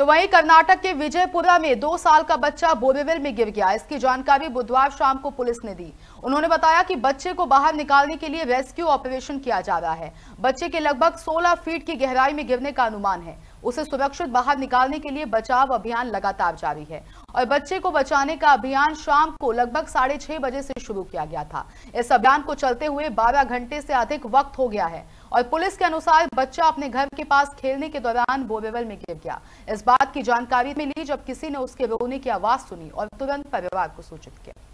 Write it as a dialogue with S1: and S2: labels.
S1: तो वहीं कर्नाटक के विजयपुरा में दो साल का बच्चा बोरेवेल में गिर गया इसकी जानकारी बुधवार शाम को पुलिस ने दी उन्होंने बताया कि बच्चे को बाहर निकालने के लिए रेस्क्यू ऑपरेशन किया जा रहा है बच्चे के लगभग 16 फीट की गहराई में गिरने का अनुमान है उसे सुरक्षित बाहर निकालने के लिए बचाव अभियान लगातार जारी है और बच्चे को बचाने का अभियान शाम को लगभग साढ़े छह बजे से शुरू किया गया था इस अभियान को चलते हुए बारह घंटे से अधिक वक्त हो गया है और पुलिस के अनुसार बच्चा अपने घर के पास खेलने के दौरान बोरेवल में गिर गया इस बात की जानकारी मिली जब किसी ने उसके रोने की आवाज सुनी और तुरंत परिवार को सूचित किया